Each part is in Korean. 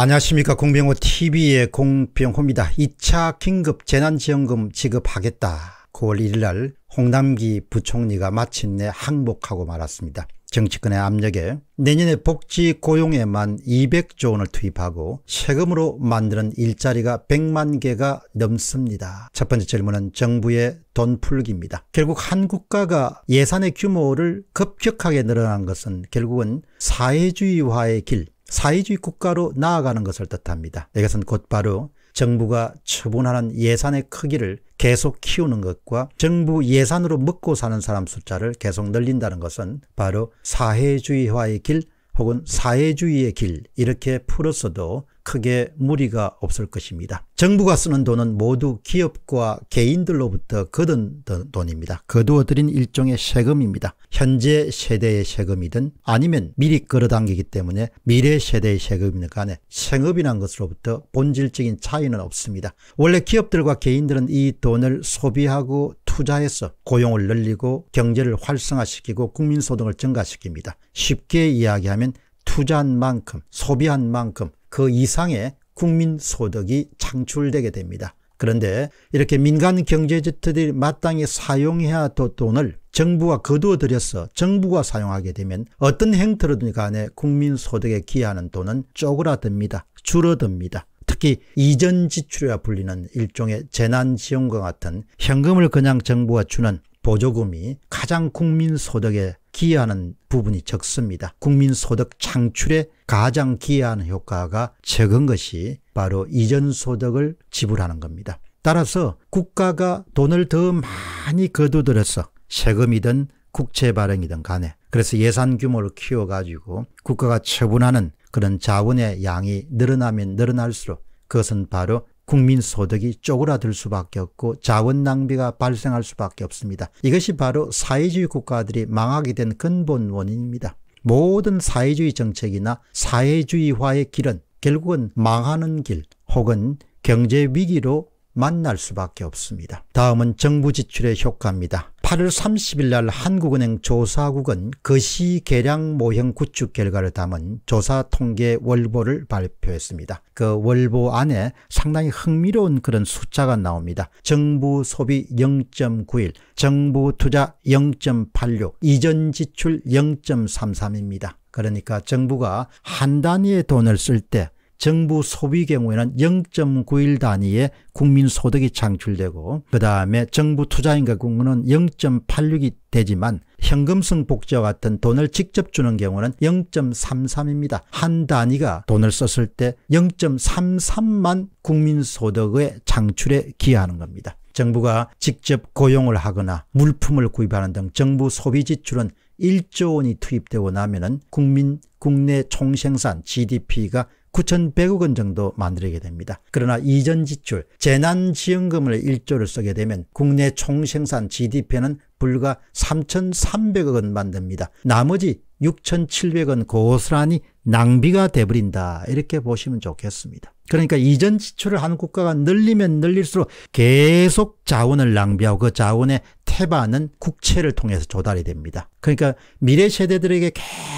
안녕하십니까 공병호 tv의 공병호입니다. 2차 긴급재난지원금 지급하겠다. 9월 1일 날 홍남기 부총리가 마침내 항복하고 말았습니다. 정치권의 압력에 내년에 복지 고용에만 200조 원을 투입하고 세금으로 만드는 일자리가 100만 개가 넘습니다. 첫 번째 질문은 정부의 돈 풀기입니다. 결국 한 국가가 예산의 규모를 급격하게 늘어난 것은 결국은 사회주의화의 길, 사회주의 국가로 나아가는 것을 뜻합니다. 이것은 곧바로 정부가 처분하는 예산의 크기를 계속 키우는 것과 정부 예산으로 먹고 사는 사람 숫자를 계속 늘린다는 것은 바로 사회주의화의 길 혹은 사회주의의 길 이렇게 풀었어도 크게 무리가 없을 것입니다. 정부가 쓰는 돈은 모두 기업과 개인들로부터 거둔 돈입니다. 거두어들인 일종의 세금입니다. 현재 세대의 세금이든 아니면 미리 끌어당기기 때문에 미래 세대의 세금이든 간에 생업이란 것으로부터 본질적인 차이는 없습니다. 원래 기업들과 개인들은 이 돈을 소비하고 투자해서 고용을 늘리고 경제를 활성화시키고 국민소득을 증가시킵니다. 쉽게 이야기하면 투자한 만큼 소비한 만큼 그 이상의 국민소득이 창출되게 됩니다. 그런데 이렇게 민간 경제지트들이 마땅히 사용해야 할 돈을 정부가 거두어들여서 정부가 사용하게 되면 어떤 행태로든 간에 국민소득에 기여하는 돈은 쪼그라듭니다. 줄어듭니다. 특히 이전지출이라 불리는 일종의 재난지원과 같은 현금을 그냥 정부가 주는 보조금이 가장 국민소득에 기여하는 부분이 적습니다. 국민소득 창출에 가장 기여하는 효과가 적은 것이 바로 이전소득을 지불하는 겁니다. 따라서 국가가 돈을 더 많이 거두들어서 세금이든 국채 발행이든 간에 그래서 예산 규모를 키워가지고 국가가 처분하는 그런 자원의 양이 늘어나면 늘어날수록 그것은 바로 국민 소득이 쪼그라들 수밖에 없고 자원 낭비가 발생할 수밖에 없습니다. 이것이 바로 사회주의 국가들이 망하게 된 근본 원인입니다. 모든 사회주의 정책이나 사회주의화의 길은 결국은 망하는 길 혹은 경제 위기로 만날 수밖에 없습니다. 다음은 정부 지출의 효과입니다. 8월 30일 날 한국은행 조사국은 거시 계량 모형 구축 결과를 담은 조사 통계 월보를 발표했습니다. 그 월보 안에 상당히 흥미로운 그런 숫자가 나옵니다. 정부 소비 0.91, 정부 투자 0.86, 이전 지출 0.33입니다. 그러니까 정부가 한 단위의 돈을 쓸때 정부 소비 경우에는 0.91 단위의 국민소득이 창출되고 그 다음에 정부 투자인가 국민은 0.86이 되지만 현금성 복지와 같은 돈을 직접 주는 경우는 0.33입니다. 한 단위가 돈을 썼을 때 0.33만 국민소득의 창출에 기여하는 겁니다. 정부가 직접 고용을 하거나 물품을 구입하는 등 정부 소비 지출은 1조 원이 투입되고 나면은 국민 국내 총생산 GDP가 9,100억 원 정도 만들게 됩니다. 그러나 이전 지출, 재난지원금을 1조를 쓰게 되면 국내 총생산 GDP는 불과 3,300억 원 만듭니다. 나머지 6,700원 고스란히 낭비가 돼버린다 이렇게 보시면 좋겠습니다. 그러니까 이전 지출을 한 국가가 늘리면 늘릴수록 계속 자원을 낭비하고 그 자원의 태반은 국채를 통해서 조달이 됩니다. 그러니까 미래 세대들에게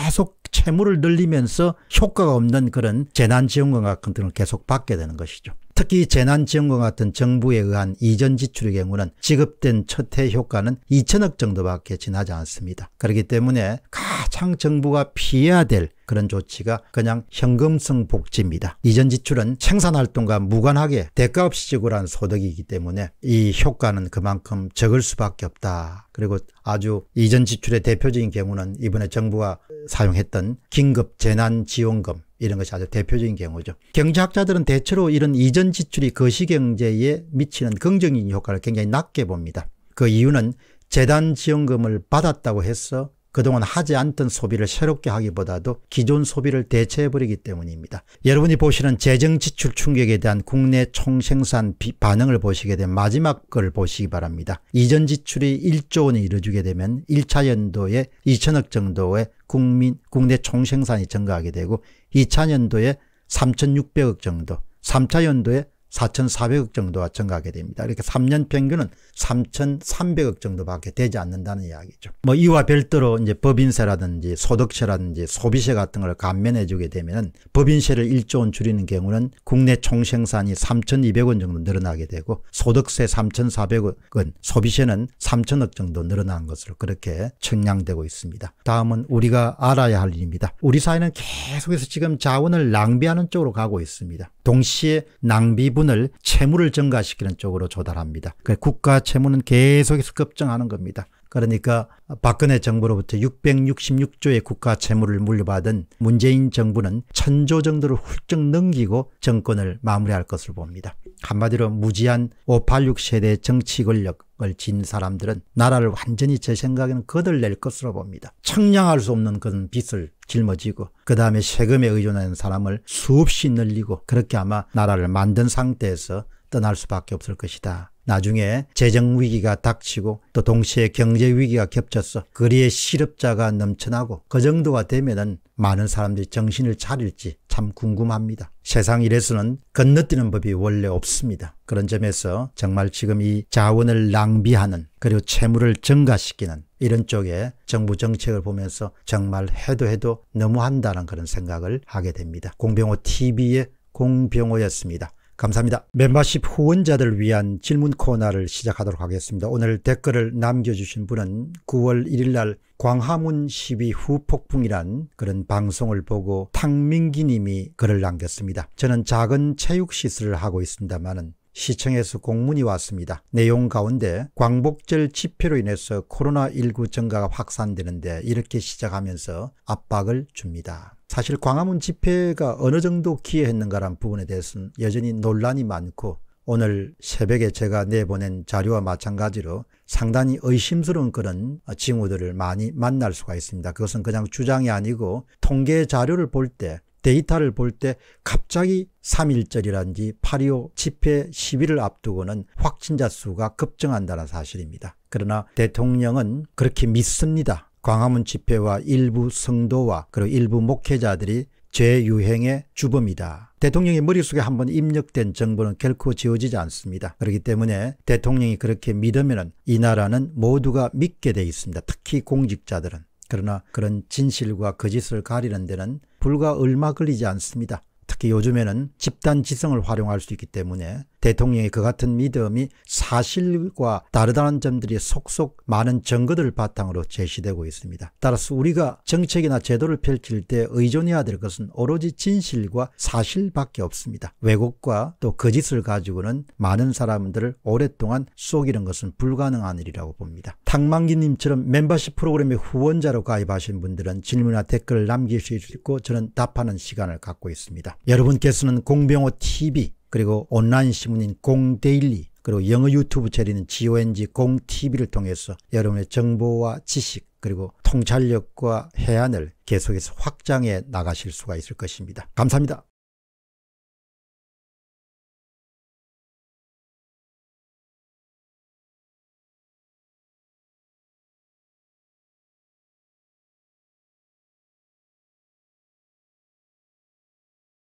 계속 채무를 늘리면서 효과가 없는 그런 재난지원금 같은 등을 계속 받게 되는 것이죠. 특히 재난지원금 같은 정부에 의한 이전 지출의 경우는 지급된 첫해 효과는 2천억 정도밖에 지나지 않습니다. 그렇기 때문에 가장 정부가 피해야 될 그런 조치가 그냥 현금성 복지입니다. 이전 지출은 생산활동과 무관하게 대가 없이 지불한 소득이기 때문에 이 효과는 그만큼 적을 수밖에 없다. 그리고 아주 이전 지출의 대표적인 경우는 이번에 정부가 사용했던 긴급재난지원금 이런 것이 아주 대표적인 경우죠. 경제학자들은 대체로 이런 이전 지출이 거시경제에 미치는 긍정적인 효과를 굉장히 낮게 봅니다. 그 이유는 재단 지원금을 받았다고 해서 그동안 하지 않던 소비를 새롭게 하기보다도 기존 소비를 대체해버리기 때문입니다. 여러분이 보시는 재정지출 충격에 대한 국내 총생산 반응을 보시게 된 마지막 걸 보시기 바랍니다. 이전 지출이 1조 원에 이지게 되면 1차 연도에 2천억 정도의 국민 국내 총생산이 증가하게 되고 2차 연도에 3,600억 정도 3차 연도에 4,400억 정도가 증가하게 됩니다. 이렇게 3년 평균은 3,300억 정도밖에 되지 않는다는 이야기죠. 뭐 이와 별도로 이제 법인세라든지 소득세라든지 소비세 같은 걸 감면해 주게 되면은 법인세를 1조 원 줄이는 경우는 국내 총생산이 3,200원 정도 늘어나게 되고 소득세 3 4 0 0억은 소비세는 3,000억 정도 늘어난 것으로 그렇게 측량되고 있습니다. 다음은 우리가 알아야 할 일입니다. 우리 사회는 계속해서 지금 자원을 낭비하는 쪽으로 가고 있습니다. 동시에 낭비 대부분을 채무를 증가시키는 쪽으로 조달합니다. 그러니까 국가 채무는 계속해서 급증하는 겁니다. 그러니까 박근혜 정부로부터 666조의 국가 채무를 물려받은 문재인 정부는 천조 정도를 훌쩍 넘기고 정권을 마무리할 것으로 봅니다. 한마디로 무지한 586 세대 정치 권력을 진 사람들은 나라를 완전히 제 생각에는 거들낼 것으로 봅니다. 청량할 수 없는 그런 빚을 짊어지고 그 다음에 세금에 의존하는 사람을 수없이 늘리고 그렇게 아마 나라를 만든 상태에서 떠날 수밖에 없을 것이다. 나중에 재정 위기가 닥치고 또 동시에 경제 위기가 겹쳐서 거리에 실업자가 넘쳐나고 그 정도가 되면은 많은 사람들이 정신을 차릴지 참 궁금합니다. 세상 일에서는 건너뛰는 법이 원래 없습니다. 그런 점에서 정말 지금 이 자원을 낭비하는 그리고 채무를 증가시키는 이런 쪽에 정부 정책을 보면서 정말 해도 해도 너무한다는 그런 생각을 하게 됩니다. 공병호 TV의 공병호였습니다. 감사합니다. 멤버십 후원자들 위한 질문 코너를 시작하도록 하겠습니다. 오늘 댓글을 남겨주신 분은 9월 1일날 광화문 시위 후폭풍이란 그런 방송을 보고 탕민기 님이 글을 남겼습니다. 저는 작은 체육시설을 하고 있습니다만은 시청에서 공문이 왔습니다. 내용 가운데 광복절 집회로 인해서 코로나19 증가가 확산되는데 이렇게 시작하면서 압박을 줍니다. 사실 광화문 집회가 어느 정도 기여했는가란 부분에 대해서는 여전히 논란이 많고 오늘 새벽에 제가 내보낸 자료와 마찬가지로 상당히 의심스러운 그런 징후들을 많이 만날 수가 있습니다. 그것은 그냥 주장이 아니고 통계 자료를 볼 때 데이터를 볼 때 갑자기 3.1절이라든지 8.25 집회 10일을 앞두고는 확진자 수가 급증한다는 사실입니다. 그러나 대통령은 그렇게 믿습니다. 광화문 집회와 일부 성도와 그리고 일부 목회자들이 재유행의 주범이다. 대통령의 머릿속에 한번 입력된 정보는 결코 지워지지 않습니다. 그렇기 때문에 대통령이 그렇게 믿으면 이 나라는 모두가 믿게 돼 있습니다. 특히 공직자들은. 그러나 그런 진실과 거짓을 가리는 데는 불과 얼마 걸리지 않습니다. 특히 요즘에는 집단 지성을 활용할 수 있기 때문에 대통령의 그 같은 믿음이 사실과 다르다는 점들이 속속 많은 증거들을 바탕으로 제시되고 있습니다. 따라서 우리가 정책이나 제도를 펼칠 때 의존해야 될 것은 오로지 진실과 사실밖에 없습니다. 왜곡과 또 거짓을 가지고는 많은 사람들을 오랫동안 속이는 것은 불가능한 일이라고 봅니다. 탕만기님처럼 멤버십 프로그램의 후원자로 가입하신 분들은 질문이나 댓글을 남길 수 있고 저는 답하는 시간을 갖고 있습니다. 여러분께서는 공병호 TV 그리고 온라인 신문인 공데일리 그리고 영어 유튜브 채널인 GONG 공TV를 통해서 여러분의 정보와 지식 그리고 통찰력과 해안을 계속해서 확장해 나가실 수가 있을 것입니다. 감사합니다.